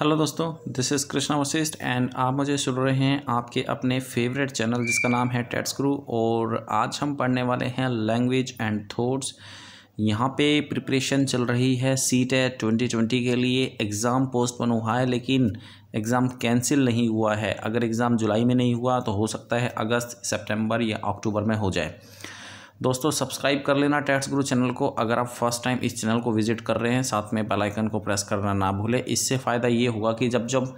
hello दोस्तों this is Krishna Vashishtha and आप मुझे सुन रहे हैं आपके अपने फेवरेट चैनल जिसका नाम है टेट्स क्रू और आज हम पढ़ने वाले हैं लैंग्वेज एंड थॉट्स यहाँ पे प्रिपरेशन चल रही है सी टेट ट्वेंटी ट्वेंटी के लिए एग्ज़ाम पोस्टपोन हुआ है लेकिन एग्ज़ाम कैंसिल नहीं हुआ है अगर एग्ज़ाम जुलाई में नहीं हुआ तो हो सकता है अगस्त सेप्टेम्बर या अक्टूबर में हो जाए दोस्तों सब्सक्राइब कर लेना टैक्स गुरु चैनल को अगर आप फर्स्ट टाइम इस चैनल को विजिट कर रहे हैं साथ में बेल आइकन को प्रेस करना ना भूलें इससे फ़ायदा ये होगा कि जब जब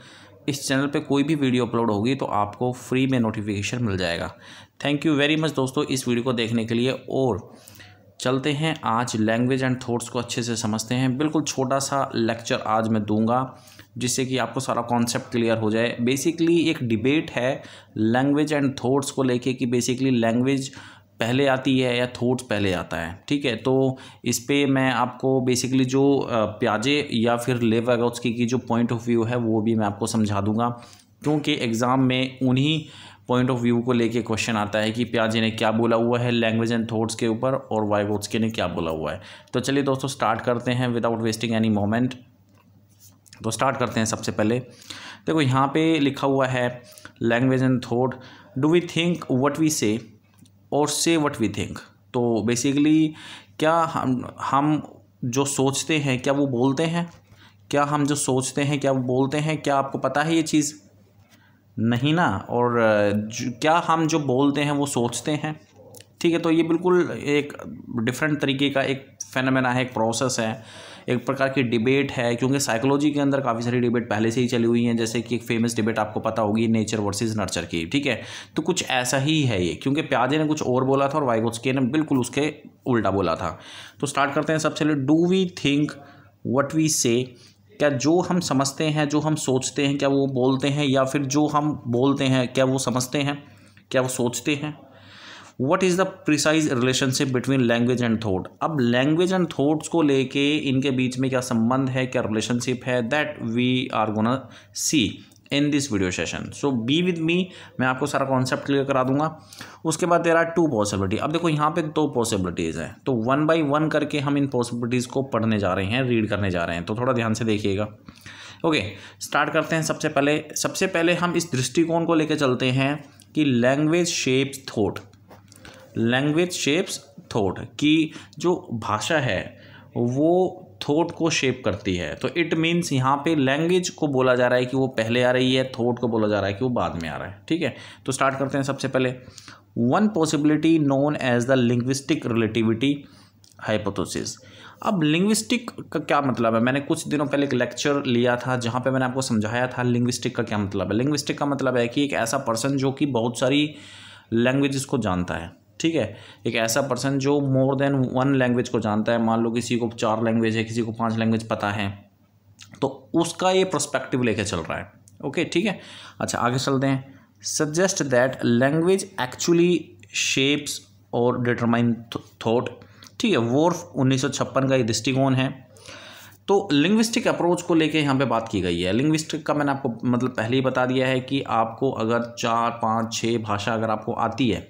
इस चैनल पे कोई भी वीडियो अपलोड होगी तो आपको फ्री में नोटिफिकेशन मिल जाएगा थैंक यू वेरी मच दोस्तों इस वीडियो को देखने के लिए और चलते हैं आज लैंग्वेज एंड थॉट्स को अच्छे से समझते हैं बिल्कुल छोटा सा लेक्चर आज मैं दूंगा जिससे कि आपको सारा कॉन्सेप्ट क्लियर हो जाए बेसिकली एक डिबेट है लैंग्वेज एंड थॉट्स को लेके कि बेसिकली लैंग्वेज पहले आती है या थोट्स पहले आता है ठीक है तो इस पर मैं आपको बेसिकली जो प्याजे या फिर लेवर अगोत्सकी की जो पॉइंट ऑफ व्यू है वो भी मैं आपको समझा दूंगा क्योंकि एग्ज़ाम में उन्हीं पॉइंट ऑफ व्यू को लेके क्वेश्चन आता है कि प्याजे ने क्या बोला हुआ है लैंग्वेज एंड थॉट्स के ऊपर और के ने क्या बोला हुआ है तो चलिए दोस्तों स्टार्ट करते हैं विदाउट वेस्टिंग एनी मोमेंट तो स्टार्ट करते हैं सबसे पहले देखो यहाँ पे लिखा हुआ है language and thought do we think what we say और से वट वी थिंक तो बेसिकली क्या हम हम जो सोचते हैं क्या वो बोलते हैं क्या हम जो सोचते हैं क्या वो बोलते हैं क्या आपको पता है ये चीज़ नहीं ना और क्या हम जो बोलते हैं वो सोचते हैं ठीक है तो ये बिल्कुल एक डिफरेंट तरीके का एक फेनमेना है एक प्रोसेस है एक प्रकार की डिबेट है क्योंकि साइकोलॉजी के अंदर काफ़ी सारी डिबेट पहले से ही चली हुई हैं जैसे कि एक फेमस डिबेट आपको पता होगी नेचर वर्सेज नर्चर की ठीक है तो कुछ ऐसा ही है ये क्योंकि प्याजे ने कुछ और बोला था और वाइगोस्के ने बिल्कुल उसके उल्टा बोला था तो स्टार्ट करते हैं सबसे पहले do we think what we say क्या जो हम समझते हैं जो हम सोचते हैं क्या वो बोलते हैं या फिर जो हम बोलते हैं क्या वो समझते हैं क्या वो सोचते हैं what is the precise relationship between language and thought अब लैंग्वेज एंड थॉट्स को लेके इनके बीच में क्या संबंध है क्या रिलेशनशिप है that we are gonna see in this video session so be with me मैं आपको सारा कॉन्सेप्ट क्लियर करा दूंगा उसके बाद तेरा टू पॉसिबिलिटी अब देखो यहाँ पे दो पॉसिबिलिटीज़ हैं तो वन बाई वन करके हम इन पॉसिबिलिटीज़ को पढ़ने जा रहे हैं रीड करने जा रहे हैं तो थोड़ा ध्यान से देखिएगा ओके स्टार्ट करते हैं सबसे पहले सबसे पहले हम इस दृष्टिकोण को लेकर चलते हैं कि language shapes thought language shapes thought कि जो भाषा है वो थॉट को शेप करती है तो इट मीन्स यहाँ पे लैंग्वेज को बोला जा रहा है कि वो पहले आ रही है थॉट को बोला जा रहा है कि वो बाद में आ रहा है ठीक है तो स्टार्ट करते हैं सबसे पहले one possibility known as the linguistic relativity hypothesis अब लिंग्विस्टिक का क्या मतलब है मैंने कुछ दिनों पहले एक लेक्चर लिया था जहाँ पे मैंने आपको समझाया था लिंग्विस्टिक का क्या मतलब है लिंग्विस्टिक का मतलब है कि एक ऐसा पर्सन जो कि बहुत सारी लैंग्वेज को जानता है ठीक है एक ऐसा पर्सन जो मोर देन वन लैंग्वेज को जानता है मान लो किसी को चार लैंग्वेज है किसी को पांच लैंग्वेज पता है तो उसका ये प्रोस्पेक्टिव लेके चल रहा है ओके ठीक है अच्छा आगे चलते हैं suggest that language actually shapes और डिटरमाइन थॉट ठीक है वोर्फ उन्नीस का ये दृष्टिकोण है तो लिंग्विस्टिक अप्रोच को लेके यहाँ पे बात की गई है लिंग्विस्टिक का मैंने आपको मतलब पहले ही बता दिया है कि आपको अगर चार पाँच छः भाषा अगर आपको आती है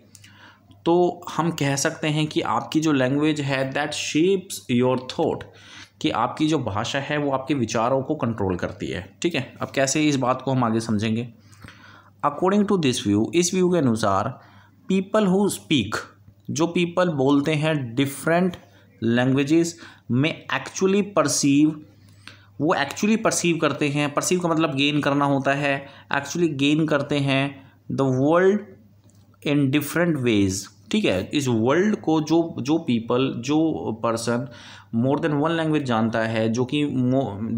तो हम कह सकते हैं कि आपकी जो लैंग्वेज है दैट शेप्स योर थॉट कि आपकी जो भाषा है वो आपके विचारों को कंट्रोल करती है ठीक है अब कैसे इस बात को हम आगे समझेंगे अकॉर्डिंग टू दिस व्यू इस व्यू के अनुसार पीपल हु स्पीक जो पीपल बोलते हैं डिफरेंट लैंग्वेजेस में एक्चुअली परसीव वो एक्चुअली परसीव करते हैं परसीव का मतलब गेन करना होता है एक्चुअली गेन करते हैं the world in different ways ठीक है इस वर्ल्ड को जो जो पीपल जो person more than one language जानता है जो कि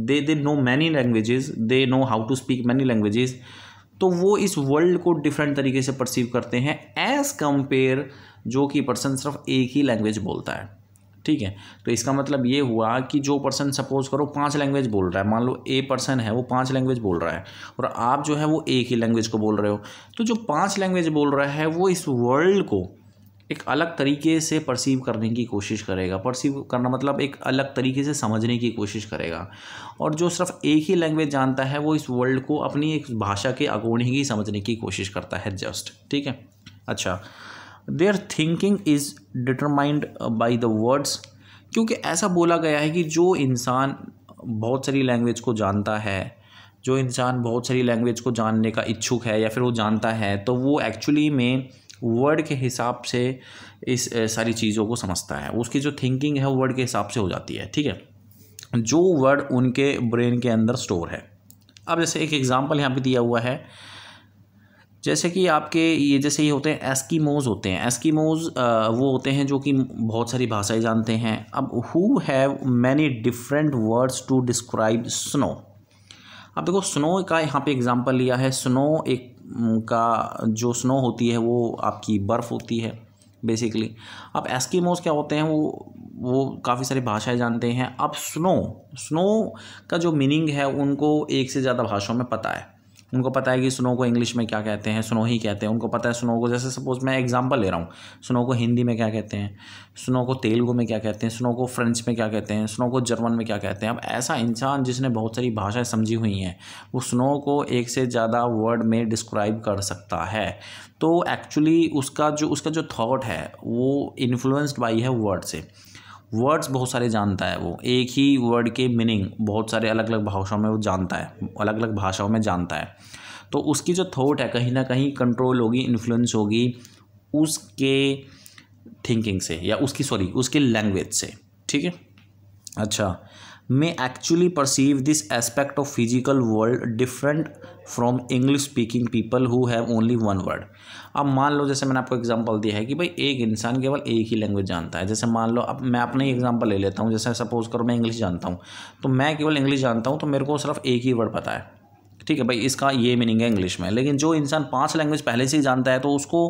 they they know many languages they know how to speak many languages तो वो इस वर्ल्ड को डिफरेंट तरीके से परसीव करते हैं एज़ कंपेयर जो कि पर्सन सिर्फ एक ही लैंग्वेज बोलता है ठीक है तो इसका मतलब ये हुआ कि जो पर्सन सपोज करो पांच लैंग्वेज बोल रहा है मान लो ए पर्सन है वो पांच लैंग्वेज बोल रहा है और आप जो है वो एक ही लैंग्वेज को बोल रहे हो तो जो पांच लैंग्वेज बोल रहा है वो इस वर्ल्ड को एक अलग तरीके से परसीव करने की कोशिश करेगा परसीव करना मतलब एक अलग तरीके से समझने की कोशिश करेगा और जो सिर्फ एक ही लैंग्वेज जानता है वो इस वर्ल्ड को अपनी एक भाषा के अकॉर्डिंग ही समझने की कोशिश करता है जस्ट ठीक है अच्छा their thinking is determined by the words क्योंकि ऐसा बोला गया है कि जो इंसान बहुत सारी लैंग्वेज को जानता है जो इंसान बहुत सारी लैंग्वेज को जानने का इच्छुक है या फिर वो जानता है तो वो एक्चुअली में वर्ड के हिसाब से इस सारी चीज़ों को समझता है उसकी जो थिंकिंग है वर्ड के हिसाब से हो जाती है ठीक है जो वर्ड उनके ब्रेन के अंदर स्टोर है अब जैसे एक एग्ज़ाम्पल यहाँ पे दिया हुआ है जैसे कि आपके ये जैसे ये होते हैं एस्कीमोज होते हैं एस्कीमोज वो होते हैं जो कि बहुत सारी भाषाएं जानते हैं अब who have many different words to describe snow अब देखो स्नो का यहाँ पे एग्जांपल लिया है स्नो एक का जो स्नो होती है वो आपकी बर्फ़ होती है बेसिकली अब एस्कीमोज क्या होते हैं वो वो काफ़ी सारी भाषाएं जानते हैं अब स्नो स्नो का जो मीनिंग है उनको एक से ज़्यादा भाषाओं में पता है उनको पता है कि स्नो को इंग्लिश में क्या कहते हैं स्नो ही कहते हैं उनको पता है स्नो को जैसे सपोज मैं एग्जांपल ले रहा हूँ स्नो को हिंदी में क्या कहते हैं स्नो को तेलुगु में क्या कहते हैं स्नो को फ्रेंच में क्या कहते हैं स्नो को जर्मन में क्या कहते हैं अब ऐसा इंसान जिसने बहुत सारी भाषाएँ समझी हुई हैं वो स्नो को एक से ज़्यादा वर्ड में डिस्क्राइब कर सकता है तो एक्चुअली उसका जो उसका जो थाट है वो इन्फ्लुएंस्ड बाई है वर्ड से वर्ड्स बहुत सारे जानता है वो एक ही वर्ड के मीनिंग बहुत सारे अलग अलग भाषाओं में वो जानता है अलग अलग भाषाओं में जानता है तो उसकी जो थॉट है कहीं ना कहीं कंट्रोल होगी इन्फ्लुएंस होगी उसके थिंकिंग से या उसकी सॉरी उसके लैंग्वेज से ठीक है अच्छा may actually perceive this aspect of physical world different from English speaking people who have only one word अब मान लो जैसे मैंने आपको एग्जाम्पल दिया है कि भाई एक इंसान केवल एक ही लैंग्वेज जानता है जैसे मान लो अब मैं अपना ही एग्जाम्पल ले लेता हूँ जैसे सपोज करो मैं इंग्लिश जानता हूँ तो मैं केवल इंग्लिश जानता हूँ तो मेरे को सिर्फ एक ही वर्ड पता है ठीक है भाई इसका ये मीनिंग है इंग्लिश में लेकिन जो इंसान पांच लैंग्वेज पहले से ही जानता है तो उसको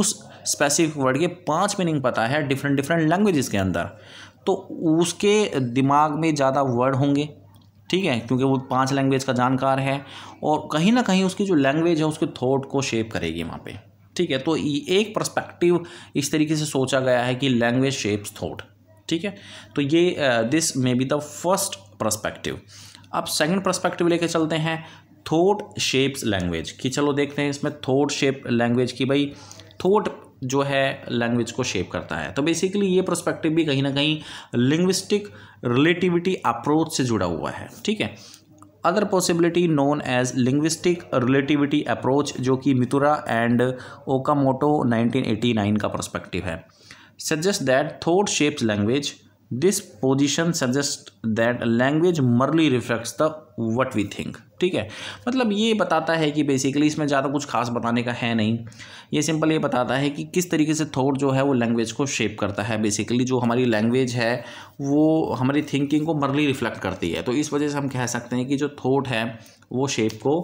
उस स्पेसिफिक वर्ड के पांच मीनिंग पता है डिफरेंट डिफरेंट लैंग्वेजेस के अंदर तो उसके दिमाग में ज़्यादा वर्ड होंगे ठीक है क्योंकि वो पांच लैंग्वेज का जानकार है और कहीं ना कहीं उसकी जो लैंग्वेज है उसके थॉट को शेप करेगी वहाँ पे ठीक है तो एक पर्सपेक्टिव इस तरीके से सोचा गया है कि लैंग्वेज शेप्स थॉट ठीक है तो ये this may be the first perspective अब सेकंड पर्सपेक्टिव लेके चलते हैं थॉट शेप्स लैंग्वेज कि चलो देखते हैं इसमें थॉट शेप लैंग्वेज की भाई थॉट जो है लैंग्वेज को शेप करता है तो बेसिकली ये प्रोस्पेक्टिव भी कहीं ना कहीं लिंग्विस्टिक रिलेटिविटी अप्रोच से जुड़ा हुआ है ठीक है other possibility known as linguistic relativity approach जो कि मिथुरा एंड ओकामोटो 1989 का प्रोस्पेक्टिव है suggest that thought shapes language this position suggest that language merely reflects the what we think ठीक है मतलब ये बताता है कि बेसिकली इसमें ज़्यादा कुछ खास बताने का है नहीं ये सिंपल ये बताता है कि किस तरीके से थॉट जो है वो लैंग्वेज को शेप करता है बेसिकली जो हमारी लैंग्वेज है वो हमारी थिंकिंग को मरली रिफ्लेक्ट करती है तो इस वजह से हम कह सकते हैं कि जो थॉट है वो शेप को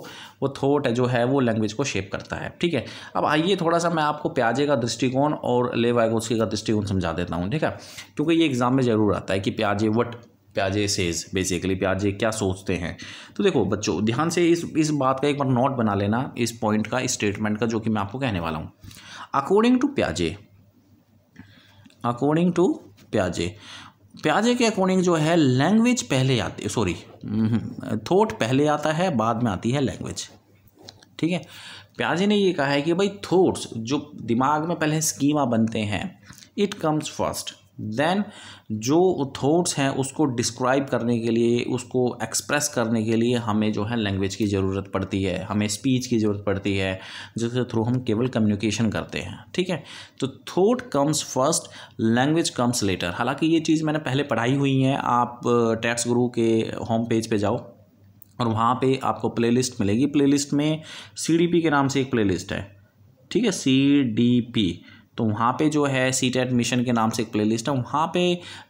वो थॉट जो है वो लैंग्वेज को शेप करता है ठीक है अब आइए थोड़ा सा मैं आपको प्याजे का दृष्टिकोण और लेवाइगोस्की का दृष्टिकोण समझा देता हूँ ठीक है क्योंकि ये एग्ज़ाम में ज़रूर आता है कि प्याजे वट प्याजे सेज बेसिकली प्याजे क्या सोचते हैं तो देखो बच्चों ध्यान से इस इस बात का एक बार नोट बना लेना इस पॉइंट का स्टेटमेंट का जो कि मैं आपको कहने वाला हूँ अकॉर्डिंग टू प्याजे अकॉर्डिंग टू प्याजे प्याजे के अकॉर्डिंग जो है लैंग्वेज पहले आती है सॉरी थोट पहले आता है बाद में आती है लैंग्वेज ठीक है प्याजे ने ये कहा है कि भाई थोट्स जो दिमाग में पहले स्कीमा बनते हैं इट कम्स फर्स्ट देन जो थॉट्स हैं उसको डिस्क्राइब करने के लिए उसको एक्सप्रेस करने के लिए हमें जो है लैंग्वेज की ज़रूरत पड़ती है हमें स्पीच की ज़रूरत पड़ती है जिसके थ्रू हम केवल कम्युनिकेशन करते हैं ठीक है तो thought comes first language comes later हालांकि ये चीज़ मैंने पहले पढ़ाई हुई है आप टैक्स गुरु के होम पेज पे जाओ और वहाँ पर आपको प्ले मिलेगी प्ले में सी के नाम से एक प्ले है ठीक है सी डी पी तो वहाँ पे जो है सी टेट मिशन के नाम से एक प्लेलिस्ट है वहाँ पे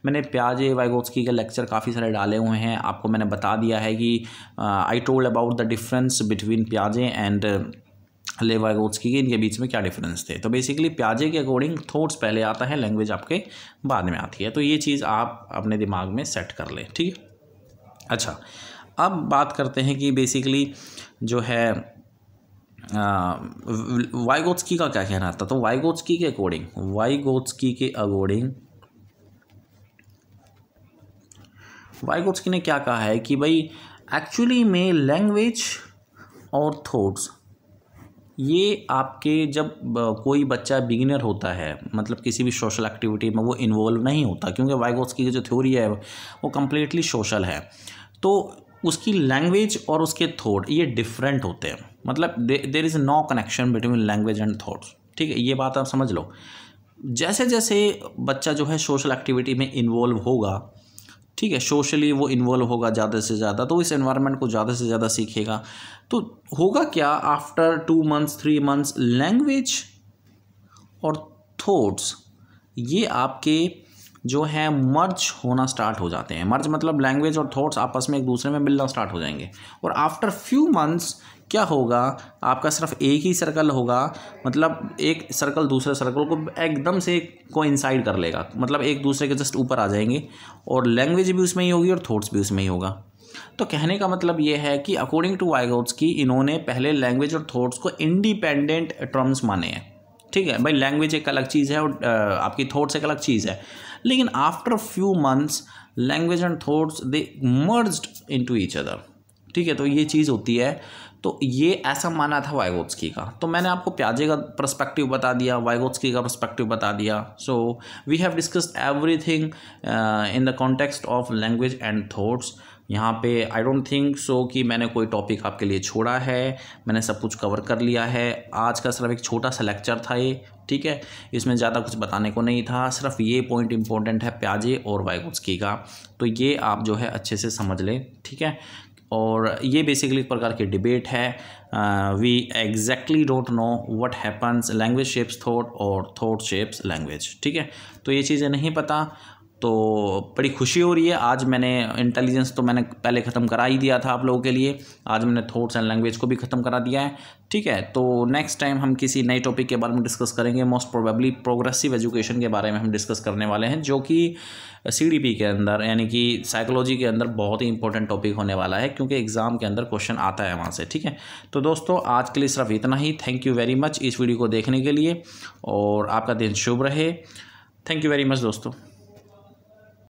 मैंने प्याजे वाइगोस्की के लेक्चर काफ़ी सारे डाले हुए हैं आपको मैंने बता दिया है कि I told about the difference between प्याजे एंड ले लेवागोत्सकी के इनके बीच में क्या डिफरेंस थे तो बेसिकली प्याजे के अकॉर्डिंग थॉट्स पहले आता है लैंग्वेज आपके बाद में आती है तो ये चीज़ आप अपने दिमाग में सेट कर लें ठीक है अच्छा अब बात करते हैं कि बेसिकली जो है वाइगोत्सकी का क्या कहना था तो वाइगोत्सकी के अकॉर्डिंग वाइगोत्सकी के अकॉर्डिंग वाइगोत्सकी ने क्या कहा है कि भाई एक्चुअली में लैंग्वेज और थॉट्स ये आपके जब कोई बच्चा बिगिनर होता है मतलब किसी भी सोशल एक्टिविटी में वो इन्वॉल्व नहीं होता क्योंकि वाइगोत्सकी की जो थ्योरी है वो कम्प्लीटली सोशल है तो उसकी लैंग्वेज और उसके थॉट ये डिफरेंट होते हैं मतलब there is no connection between language and thoughts ठीक है ये बात आप समझ लो जैसे जैसे बच्चा जो है सोशल एक्टिविटी में इन्वॉल्व होगा ठीक है सोशली वो इन्वॉल्व होगा ज़्यादा से ज़्यादा तो इस एनवायरनमेंट को ज़्यादा से ज़्यादा सीखेगा तो होगा क्या after two months three months language और थॉट्स ये आपके जो है मर्ज होना स्टार्ट हो जाते हैं मर्ज मतलब लैंग्वेज और थॉट्स आपस में एक दूसरे में मिलना स्टार्ट हो जाएंगे और आफ्टर फ्यू मंथ्स क्या होगा आपका सिर्फ एक ही सर्कल होगा मतलब एक सर्कल दूसरे सर्कल को एकदम से को इनसाइड कर लेगा मतलब एक दूसरे के जस्ट ऊपर आ जाएंगे और लैंग्वेज भी उसमें ही होगी और थॉट्स भी उसमें ही होगा तो कहने का मतलब ये है कि अकॉर्डिंग टू वाइगोट्स की इन्होंने पहले लैंग्वेज और थॉट्स को इंडिपेंडेंट टर्म्स माने हैं ठीक है भाई लैंग्वेज एक अलग चीज़ है और आपकी थॉट्स एक अलग चीज़ है लेकिन after few months language and thoughts they merged into each other ठीक है तो ये चीज़ होती है तो ये ऐसा माना था वाइगोत्सकी का तो मैंने आपको प्याजे का प्रस्पेक्टिव बता दिया वाइगोत्सकी का प्रस्पेक्टिव बता दिया so we have discussed everything in the context of language and thoughts यहाँ पे आई डोंट थिंक सो कि मैंने कोई टॉपिक आपके लिए छोड़ा है मैंने सब कुछ कवर कर लिया है आज का सिर्फ एक छोटा सा लेक्चर था ये ठीक है इसमें ज़्यादा कुछ बताने को नहीं था सिर्फ ये पॉइंट इंपॉर्टेंट है प्याजे और वाइगोत्सकी का तो ये आप जो है अच्छे से समझ लें ठीक है और ये बेसिकली एक प्रकार की डिबेट है we exactly don't know what happens language shapes thought और थॉट शेप्स लैंग्वेज ठीक है तो ये चीज़ें नहीं पता तो बड़ी खुशी हो रही है आज मैंने इंटेलिजेंस तो मैंने पहले ख़त्म करा ही दिया था आप लोगों के लिए आज मैंने थॉट्स एंड लैंग्वेज को भी ख़त्म करा दिया है ठीक है तो नेक्स्ट टाइम हम किसी नए टॉपिक के बारे में डिस्कस करेंगे मोस्ट प्रोबेबली प्रोग्रेसिव एजुकेशन के बारे में हम डिस्कस करने वाले हैं जो कि सी के अंदर यानी कि साइकोलॉजी के अंदर बहुत ही इंपॉर्टेंट टॉपिक होने वाला है क्योंकि एग्ज़ाम के अंदर क्वेश्चन आता है वहाँ से ठीक है तो दोस्तों आज के लिए सिर्फ इतना ही थैंक यू वेरी मच इस वीडियो को देखने के लिए और आपका दिन शुभ रहे थैंक यू वेरी मच दोस्तों